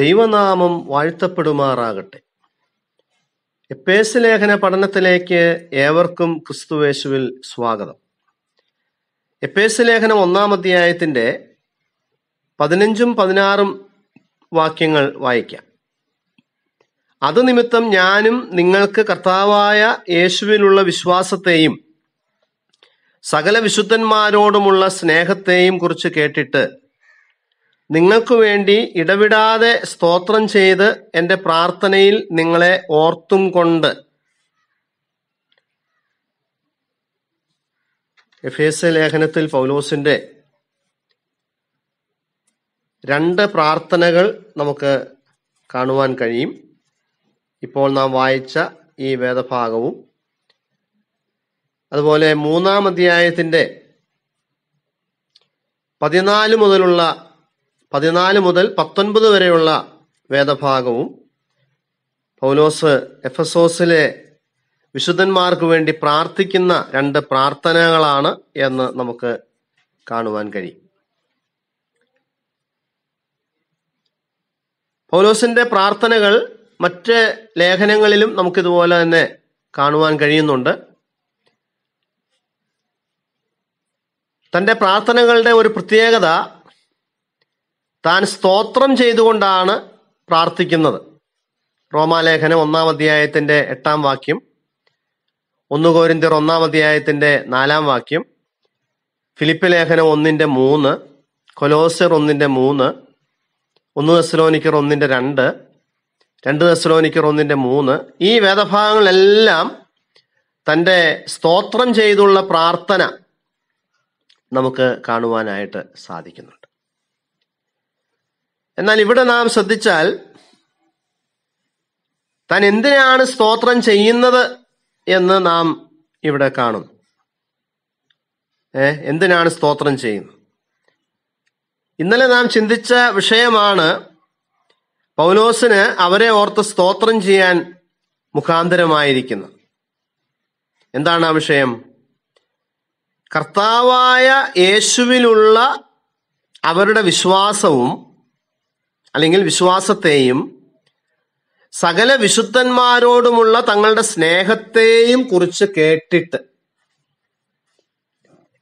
ദൈവനാമം വാഴ്ത്തപ്പെടുമാറാകട്ടെ എപ്പേസ് ലേഖന പഠനത്തിലേക്ക് ഏവർക്കും ക്രിസ്തുവേശുവിൽ സ്വാഗതം എപ്പേസ് ലേഖനം ഒന്നാം അധ്യായത്തിൻ്റെ പതിനഞ്ചും പതിനാറും വാക്യങ്ങൾ വായിക്കാം അത് നിമിത്തം ഞാനും നിങ്ങൾക്ക് കർത്താവായ യേശുവിലുള്ള വിശ്വാസത്തെയും സകല വിശുദ്ധന്മാരോടുമുള്ള സ്നേഹത്തെയും കുറിച്ച് കേട്ടിട്ട് നിങ്ങൾക്കു വേണ്ടി ഇടവിടാതെ സ്തോത്രം ചെയ്ത് എൻ്റെ പ്രാർത്ഥനയിൽ നിങ്ങളെ ഓർത്തും കൊണ്ട് എഫ് എസ് ലേഖനത്തിൽ പൗലോസിന്റെ രണ്ട് പ്രാർത്ഥനകൾ നമുക്ക് കാണുവാൻ കഴിയും ഇപ്പോൾ നാം വായിച്ച ഈ വേദഭാഗവും അതുപോലെ മൂന്നാം അധ്യായത്തിന്റെ പതിനാല് മുതലുള്ള പതിനാല് മുതൽ പത്തൊൻപത് വരെയുള്ള വേദഭാഗവും പൗലോസ് എഫസോസിലെ വിശുദ്ധന്മാർക്ക് വേണ്ടി പ്രാർത്ഥിക്കുന്ന രണ്ട് പ്രാർത്ഥനകളാണ് എന്ന് നമുക്ക് കാണുവാൻ കഴിയും പൗലോസിന്റെ പ്രാർത്ഥനകൾ മറ്റ് ലേഖനങ്ങളിലും നമുക്കിതുപോലെ തന്നെ കാണുവാൻ കഴിയുന്നുണ്ട് തന്റെ പ്രാർത്ഥനകളുടെ ഒരു പ്രത്യേകത താൻ സ്തോത്രം ചെയ്തുകൊണ്ടാണ് പ്രാർത്ഥിക്കുന്നത് റോമാലേഖനം ഒന്നാം അധ്യായത്തിന്റെ എട്ടാം വാക്യം ഒന്ന് കോരിന്തിയർ ഒന്നാം അധ്യായത്തിന്റെ നാലാം വാക്യം ഫിലിപ്പ് ലേഖനം ഒന്നിന്റെ മൂന്ന് കൊലോസർ ഒന്നിന്റെ മൂന്ന് ഒന്ന് ദസ്ലോനിക്കർ ഒന്നിന്റെ രണ്ട് രണ്ട് ദസ്ലോനിക്കർ ഒന്നിന്റെ മൂന്ന് ഈ വേദഭാഗങ്ങളെല്ലാം തൻ്റെ സ്തോത്രം ചെയ്തുള്ള പ്രാർത്ഥന നമുക്ക് കാണുവാനായിട്ട് സാധിക്കുന്നുണ്ട് എന്നാൽ ഇവിടെ നാം ശ്രദ്ധിച്ചാൽ താൻ എന്തിനാണ് സ്തോത്രം ചെയ്യുന്നത് എന്ന് നാം ഇവിടെ കാണും ഏ എന്തിനാണ് സ്തോത്രം ചെയ്യുന്നത് ഇന്നലെ നാം ചിന്തിച്ച വിഷയമാണ് പൗലോസിന് അവരെ ഓർത്ത് സ്തോത്രം ചെയ്യാൻ മുഖാന്തരമായിരിക്കുന്നത് എന്താണ് ആ വിഷയം കർത്താവായ യേശുവിലുള്ള അവരുടെ വിശ്വാസവും അല്ലെങ്കിൽ വിശ്വാസത്തെയും സകല വിശുദ്ധന്മാരോടുമുള്ള തങ്ങളുടെ സ്നേഹത്തെയും കുറിച്ച് കേട്ടിട്ട്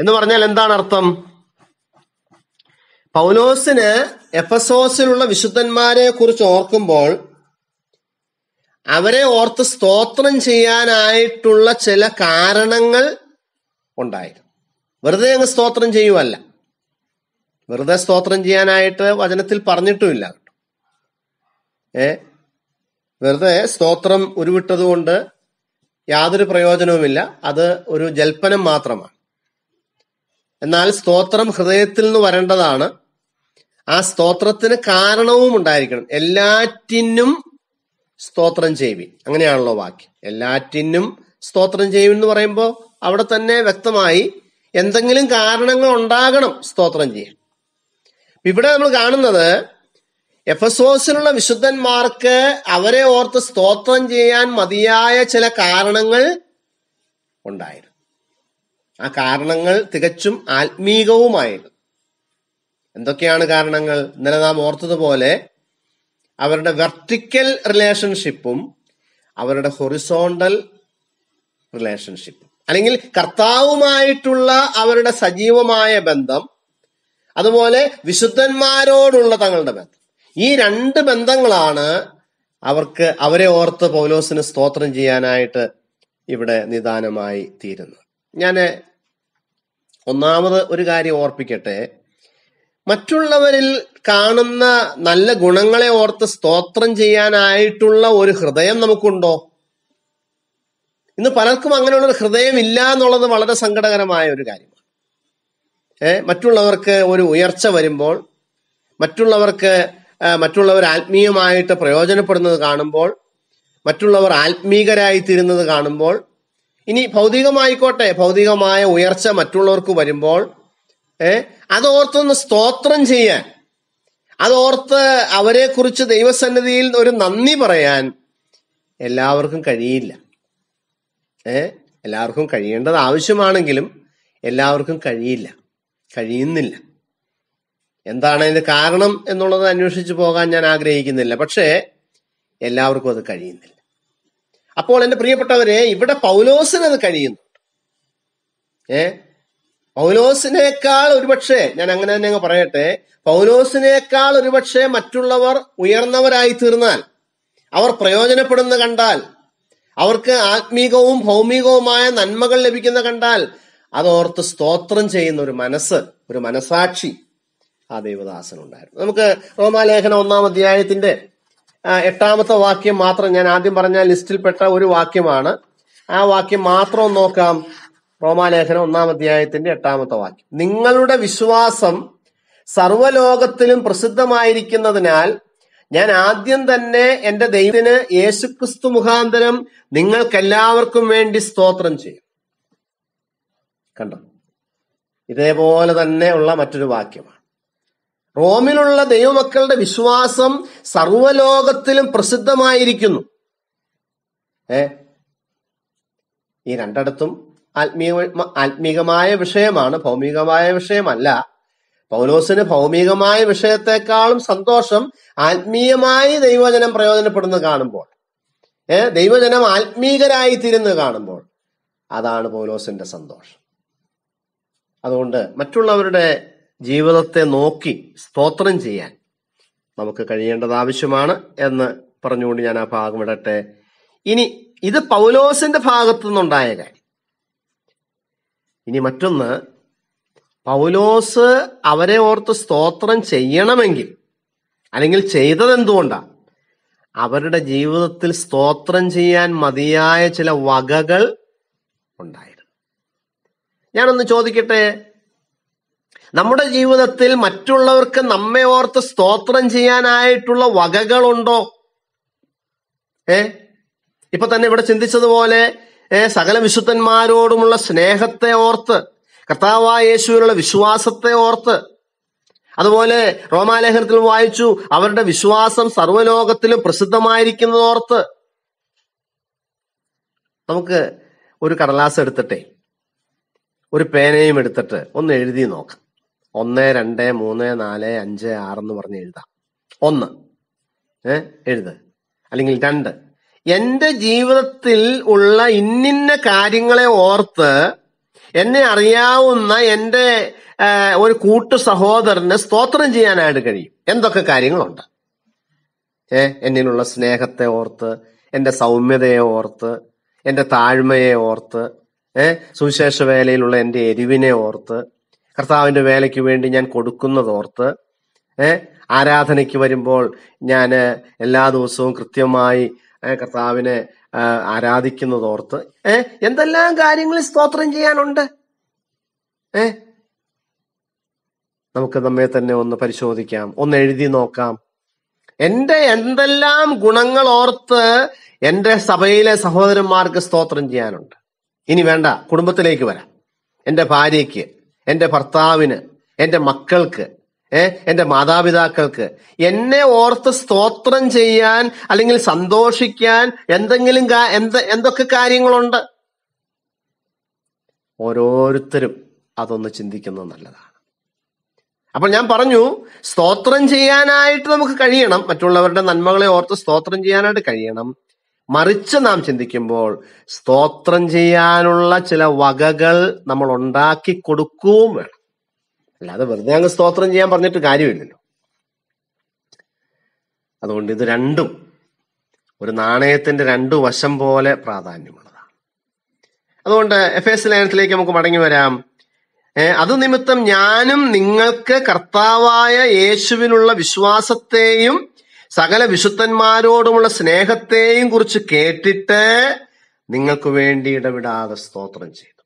എന്ന് പറഞ്ഞാൽ എന്താണ് അർത്ഥം പൗലോസിന് എഫസോസിലുള്ള വിശുദ്ധന്മാരെ കുറിച്ച് ഓർക്കുമ്പോൾ അവരെ ഓർത്ത് സ്തോത്രം ചെയ്യാനായിട്ടുള്ള ചില കാരണങ്ങൾ ഉണ്ടായിരുന്നു വെറുതെ അങ്ങ് സ്തോത്രം ചെയ്യുവല്ല വെറുതെ സ്തോത്രം ചെയ്യാനായിട്ട് വചനത്തിൽ പറഞ്ഞിട്ടുമില്ല ഏ വെറുതെ സ്തോത്രം ഉരുവിട്ടതുകൊണ്ട് യാതൊരു പ്രയോജനവുമില്ല അത് ഒരു ജൽപ്പനം മാത്രമാണ് എന്നാൽ സ്തോത്രം ഹൃദയത്തിൽ നിന്ന് വരേണ്ടതാണ് ആ സ്തോത്രത്തിന് കാരണവും ഉണ്ടായിരിക്കണം എല്ലാറ്റിനും സ്തോത്രം ചെയ്യുവി അങ്ങനെയാണല്ലോ വാക്യം എല്ലാറ്റിനും സ്തോത്രം ചെയ്യും എന്ന് പറയുമ്പോൾ അവിടെ തന്നെ വ്യക്തമായി എന്തെങ്കിലും കാരണങ്ങൾ ഉണ്ടാകണം സ്തോത്രം ചെയ്യാൻ ഇവിടെ നമ്മൾ കാണുന്നത് എഫസോസിലുള്ള വിശുദ്ധന്മാർക്ക് അവരെ ഓർത്ത് സ്തോത്രം ചെയ്യാൻ മതിയായ ചില കാരണങ്ങൾ ഉണ്ടായിരുന്നു ആ കാരണങ്ങൾ തികച്ചും ആത്മീകവുമായിരുന്നു എന്തൊക്കെയാണ് കാരണങ്ങൾ ഇന്നലെ നാം ഓർത്തതുപോലെ അവരുടെ വെർട്ടിക്കൽ റിലേഷൻഷിപ്പും അവരുടെ ഹൊറിസോണ്ടൽ റിലേഷൻഷിപ്പും അല്ലെങ്കിൽ കർത്താവുമായിട്ടുള്ള അവരുടെ സജീവമായ ബന്ധം അതുപോലെ വിശുദ്ധന്മാരോടുള്ള തങ്ങളുടെ ബന്ധം ഈ രണ്ട് ബന്ധങ്ങളാണ് അവർക്ക് അവരെ ഓർത്ത് പൗലോസിന് സ്തോത്രം ചെയ്യാനായിട്ട് ഇവിടെ നിദാനമായി തീരുന്നത് ഞാൻ ഒന്നാമത് ഒരു കാര്യം ഓർപ്പിക്കട്ടെ മറ്റുള്ളവരിൽ കാണുന്ന നല്ല ഗുണങ്ങളെ ഓർത്ത് സ്തോത്രം ചെയ്യാനായിട്ടുള്ള ഒരു ഹൃദയം നമുക്കുണ്ടോ ഇന്ന് പലർക്കും അങ്ങനെയുള്ള ഒരു ഹൃദയം ഇല്ല എന്നുള്ളത് വളരെ സങ്കടകരമായ ഒരു കാര്യമാണ് ഏഹ് മറ്റുള്ളവർക്ക് ഒരു ഉയർച്ച വരുമ്പോൾ മറ്റുള്ളവർക്ക് മറ്റുള്ളവർ ആത്മീയമായിട്ട് പ്രയോജനപ്പെടുന്നത് കാണുമ്പോൾ മറ്റുള്ളവർ ആത്മീകരായി തീരുന്നത് കാണുമ്പോൾ ഇനി ഭൗതികമായിക്കോട്ടെ ഭൗതികമായ ഉയർച്ച മറ്റുള്ളവർക്ക് വരുമ്പോൾ ഏ അതോർത്തൊന്ന് സ്തോത്രം ചെയ്യാൻ അതോർത്ത് അവരെക്കുറിച്ച് ദൈവസന്നിധിയിൽ ഒരു നന്ദി പറയാൻ എല്ലാവർക്കും കഴിയില്ല ഏ എല്ലാവർക്കും കഴിയേണ്ടത് ആവശ്യമാണെങ്കിലും എല്ലാവർക്കും കഴിയില്ല കഴിയുന്നില്ല എന്താണ് അതിന്റെ കാരണം എന്നുള്ളത് അന്വേഷിച്ചു പോകാൻ ഞാൻ ആഗ്രഹിക്കുന്നില്ല പക്ഷേ എല്ലാവർക്കും അത് കഴിയുന്നില്ല അപ്പോൾ എൻ്റെ പ്രിയപ്പെട്ടവരെ ഇവിടെ പൗലോസിന് അത് കഴിയുന്നുണ്ട് ഏ പൗലോസിനേക്കാൾ ഒരുപക്ഷെ ഞാൻ അങ്ങനെ തന്നെ അങ്ങ് പറയട്ടെ പൗലോസിനേക്കാൾ ഒരുപക്ഷെ മറ്റുള്ളവർ ഉയർന്നവരായി തീർന്നാൽ അവർ പ്രയോജനപ്പെടുന്ന കണ്ടാൽ അവർക്ക് ആത്മീകവും ഭൗമികവുമായ നന്മകൾ ലഭിക്കുന്ന കണ്ടാൽ അതോർത്ത് സ്തോത്രം ചെയ്യുന്ന ഒരു മനസ്സ് ഒരു മനസാക്ഷി ആ ദൈവദാസൻ ഉണ്ടായിരുന്നു നമുക്ക് റോമാലേഖന ഒന്നാം അധ്യായത്തിന്റെ എട്ടാമത്തെ വാക്യം മാത്രം ഞാൻ ആദ്യം പറഞ്ഞ ലിസ്റ്റിൽപ്പെട്ട ഒരു വാക്യമാണ് ആ വാക്യം മാത്രം നോക്കാം റോമാലേഖന ഒന്നാം അധ്യായത്തിന്റെ എട്ടാമത്തെ വാക്യം നിങ്ങളുടെ വിശ്വാസം സർവലോകത്തിലും പ്രസിദ്ധമായിരിക്കുന്നതിനാൽ ഞാൻ ആദ്യം തന്നെ എന്റെ ദൈവത്തിന് യേശുക്രിസ്തു മുഖാന്തരം നിങ്ങൾക്കെല്ലാവർക്കും വേണ്ടി സ്തോത്രം ചെയ്യും കണ്ടോ ഇതേപോലെ തന്നെ ഉള്ള മറ്റൊരു വാക്യമാണ് റോമിലുള്ള ദൈവമക്കളുടെ വിശ്വാസം സർവലോകത്തിലും പ്രസിദ്ധമായിരിക്കുന്നു ഏ ഈ രണ്ടിടത്തും ആത്മീയ ആത്മീകമായ വിഷയമാണ് ഭൗമികമായ വിഷയമല്ല പൗലോസിന് ഭൗമികമായ വിഷയത്തെക്കാളും സന്തോഷം ആത്മീയമായി ദൈവജനം പ്രയോജനപ്പെടുന്ന കാണുമ്പോൾ ഏ ദൈവജനം ആത്മീകരായി തിരുന്ന് കാണുമ്പോൾ അതാണ് പൗലോസിന്റെ സന്തോഷം അതുകൊണ്ട് മറ്റുള്ളവരുടെ ജീവിതത്തെ നോക്കി സ്തോത്രം ചെയ്യാൻ നമുക്ക് കഴിയേണ്ടത് ആവശ്യമാണ് എന്ന് പറഞ്ഞുകൊണ്ട് ഞാൻ ആ ഭാഗം ഇടട്ടെ ഇനി ഇത് പൗലോസിന്റെ ഭാഗത്തു നിന്നുണ്ടായ കാര്യം ഇനി മറ്റൊന്ന് പൗലോസ് അവരെ ഓർത്ത് സ്തോത്രം ചെയ്യണമെങ്കിൽ അല്ലെങ്കിൽ ചെയ്തത് എന്തുകൊണ്ടാ അവരുടെ ജീവിതത്തിൽ സ്തോത്രം ചെയ്യാൻ മതിയായ ചില വകകൾ ഉണ്ടായിരുന്നു ഞാനൊന്ന് ചോദിക്കട്ടെ നമ്മുടെ ജീവിതത്തിൽ മറ്റുള്ളവർക്ക് നമ്മെ ഓർത്ത് സ്തോത്രം ചെയ്യാനായിട്ടുള്ള വകകളുണ്ടോ ഏ ഇപ്പൊ തന്നെ ഇവിടെ ചിന്തിച്ചതുപോലെ സകല വിശുദ്ധന്മാരോടുമുള്ള സ്നേഹത്തെ ഓർത്ത് കർത്താവായ യേശുവിനുള്ള വിശ്വാസത്തെ ഓർത്ത് അതുപോലെ റോമാലേഖനത്തിൽ വായിച്ചു അവരുടെ വിശ്വാസം സർവ്വലോകത്തിലും ഓർത്ത് നമുക്ക് ഒരു കടലാസ് എടുത്തിട്ടേ ഒരു പേനയും എടുത്തിട്ട് ഒന്ന് എഴുതി നോക്കാം ഒന്ന് രണ്ട് മൂന്ന് നാല് അഞ്ച് ആറ് എന്ന് പറഞ്ഞ് എഴുതാം ഒന്ന് ഏഹ് എഴുത് അല്ലെങ്കിൽ രണ്ട് എന്റെ ജീവിതത്തിൽ ഉള്ള ഇന്നിന്ന കാര്യങ്ങളെ ഓർത്ത് എന്നെ അറിയാവുന്ന എന്റെ ഒരു കൂട്ടു സഹോദരന് സ്തോത്രം ചെയ്യാനായിട്ട് കഴിയും എന്തൊക്കെ കാര്യങ്ങളുണ്ട് ഏ എന്നിലുള്ള സ്നേഹത്തെ ഓർത്ത് എൻ്റെ സൗമ്യതയെ ഓർത്ത് എൻ്റെ താഴ്മയെ ഓർത്ത് ഏ സുവിശേഷ വേലയിലുള്ള എൻ്റെ എരിവിനെ ഓർത്ത് കർത്താവിൻ്റെ വേലയ്ക്ക് വേണ്ടി ഞാൻ കൊടുക്കുന്നതോർത്ത് ഏഹ് ആരാധനയ്ക്ക് വരുമ്പോൾ ഞാൻ എല്ലാ ദിവസവും കൃത്യമായി കർത്താവിനെ ആരാധിക്കുന്നതോർത്ത് ഏഹ് എന്തെല്ലാം കാര്യങ്ങളിൽ സ്തോത്രം ചെയ്യാനുണ്ട് ഏ നമുക്ക് നമ്മെ തന്നെ ഒന്ന് പരിശോധിക്കാം ഒന്ന് എഴുതി നോക്കാം എന്റെ എന്തെല്ലാം ഗുണങ്ങൾ ഓർത്ത് എന്റെ സഭയിലെ സഹോദരന്മാർക്ക് സ്തോത്രം ചെയ്യാനുണ്ട് ഇനി വേണ്ട കുടുംബത്തിലേക്ക് വരാം എന്റെ ഭാര്യയ്ക്ക് എൻ്റെ ഭർത്താവിന് എൻ്റെ മക്കൾക്ക് ഏഹ് എൻ്റെ മാതാപിതാക്കൾക്ക് എന്നെ ഓർത്ത് സ്തോത്രം ചെയ്യാൻ അല്ലെങ്കിൽ സന്തോഷിക്കാൻ എന്തെങ്കിലും എന്ത് എന്തൊക്കെ കാര്യങ്ങളുണ്ട് ഓരോരുത്തരും അതൊന്ന് ചിന്തിക്കുന്നത് നല്ലതാണ് അപ്പോൾ ഞാൻ പറഞ്ഞു സ്തോത്രം ചെയ്യാനായിട്ട് നമുക്ക് കഴിയണം മറ്റുള്ളവരുടെ നന്മകളെ ഓർത്ത് സ്തോത്രം ചെയ്യാനായിട്ട് കഴിയണം മറിച്ച് നാം ചിന്തിക്കുമ്പോൾ സ്തോത്രം ചെയ്യാനുള്ള ചില വകകൾ നമ്മൾ ഉണ്ടാക്കി കൊടുക്കുകയും വേണം അല്ലാതെ വെറുതെ അങ്ങ് സ്തോത്രം ചെയ്യാൻ പറഞ്ഞിട്ട് കാര്യമില്ലല്ലോ അതുകൊണ്ട് ഇത് രണ്ടും ഒരു നാണയത്തിന്റെ രണ്ടു വശം പോലെ പ്രാധാന്യമുള്ളതാണ് അതുകൊണ്ട് എഫ് എസ് ലേഖനത്തിലേക്ക് നമുക്ക് മടങ്ങി വരാം അത് നിമിത്തം ഞാനും നിങ്ങൾക്ക് കർത്താവായ യേശുവിനുള്ള വിശ്വാസത്തെയും സകല വിശുദ്ധന്മാരോടുമുള്ള സ്നേഹത്തെയും കുറിച്ച് കേട്ടിട്ട് നിങ്ങൾക്ക് വേണ്ടി ഇടവിടാതെ സ്തോത്രം ചെയ്തു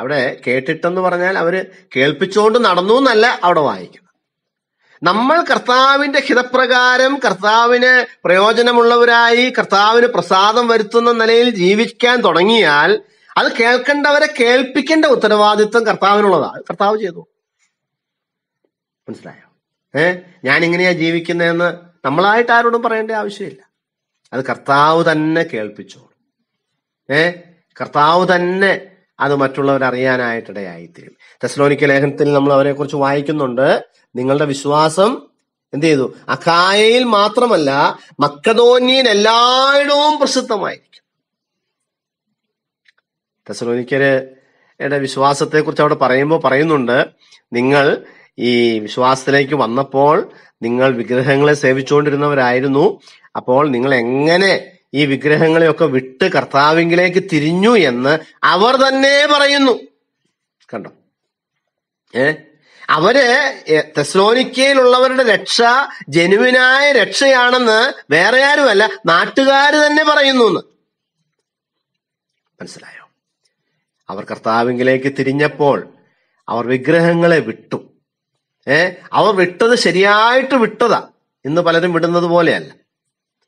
അവിടെ കേട്ടിട്ടെന്ന് പറഞ്ഞാൽ അവര് കേൾപ്പിച്ചുകൊണ്ട് നടന്നു എന്നല്ല അവിടെ വായിക്കുന്നത് നമ്മൾ കർത്താവിന്റെ ഹിതപ്രകാരം കർത്താവിന് പ്രയോജനമുള്ളവരായി കർത്താവിന് പ്രസാദം വരുത്തുന്ന നിലയിൽ ജീവിക്കാൻ തുടങ്ങിയാൽ അത് കേൾക്കേണ്ടവരെ കേൾപ്പിക്കേണ്ട ഉത്തരവാദിത്വം കർത്താവിനുള്ളതാണ് കർത്താവ് ചെയ്തു മനസ്സിലായോ ഞാൻ ഞാനിങ്ങനെയാ ജീവിക്കുന്നതെന്ന് നമ്മളായിട്ട് ആരോടും പറയേണ്ട ആവശ്യമില്ല അത് കർത്താവ് തന്നെ കേൾപ്പിച്ചോളും ഏ കർത്താവ് തന്നെ അത് മറ്റുള്ളവർ അറിയാനായിട്ടിടയായിത്തീരും തെസ്ലോനിക്ക ലേഖനത്തിൽ നമ്മൾ അവരെക്കുറിച്ച് വായിക്കുന്നുണ്ട് നിങ്ങളുടെ വിശ്വാസം എന്ത് ചെയ്തു അഖായയിൽ മാത്രമല്ല മക്കതോന്യയിൽ എല്ലായിടവും പ്രസിദ്ധമായിരിക്കും തെസ്ലോനിക്കര് വിശ്വാസത്തെക്കുറിച്ച് അവിടെ പറയുമ്പോൾ പറയുന്നുണ്ട് നിങ്ങൾ ഈ വിശ്വാസത്തിലേക്ക് വന്നപ്പോൾ നിങ്ങൾ വിഗ്രഹങ്ങളെ സേവിച്ചുകൊണ്ടിരുന്നവരായിരുന്നു അപ്പോൾ നിങ്ങൾ എങ്ങനെ ഈ വിഗ്രഹങ്ങളെയൊക്കെ വിട്ട് കർത്താവിങ്കിലേക്ക് തിരിഞ്ഞു എന്ന് അവർ തന്നെ പറയുന്നു കണ്ടോ ഏ അവര് തെസ്ലോനിക്കയിലുള്ളവരുടെ രക്ഷ ജനുവിനായ രക്ഷയാണെന്ന് വേറെ ആരുമല്ല നാട്ടുകാർ തന്നെ പറയുന്നു എന്ന് മനസ്സിലായോ അവർ കർത്താവിങ്കിലേക്ക് തിരിഞ്ഞപ്പോൾ അവർ വിഗ്രഹങ്ങളെ വിട്ടു ഏ അവർ വിട്ടത് ശരിയായിട്ട് വിട്ടതാ ഇന്ന് പലരും വിടുന്നത് പോലെയല്ല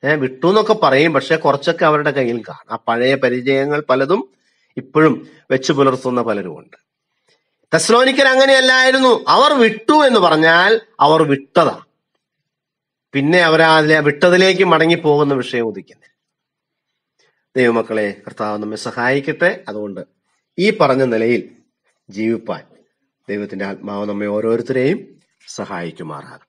ഏഹ് വിട്ടു എന്നൊക്കെ പറയും പക്ഷെ കുറച്ചൊക്കെ അവരുടെ കയ്യിൽ കാണും ആ പഴയ പരിചയങ്ങൾ പലതും ഇപ്പോഴും വെച്ചു പുലർത്തുന്ന പലരുമുണ്ട് തെസ്ലോനിക്കൽ അങ്ങനെയല്ലായിരുന്നു അവർ വിട്ടു എന്ന് പറഞ്ഞാൽ അവർ വിട്ടതാ പിന്നെ അവർ അതിലെ വിട്ടതിലേക്ക് മടങ്ങിപ്പോകുന്ന വിഷയം ഉദിക്കുന്നില്ല ദൈവമക്കളെ കർത്താവ് നമ്മെ സഹായിക്കട്ടെ അതുകൊണ്ട് ഈ പറഞ്ഞ നിലയിൽ ജീവിപ്പാൻ ദൈവത്തിന്റെ ആത്മാവ് നമ്മെ ഓരോരുത്തരെയും സഹായിക്കുമാറാകും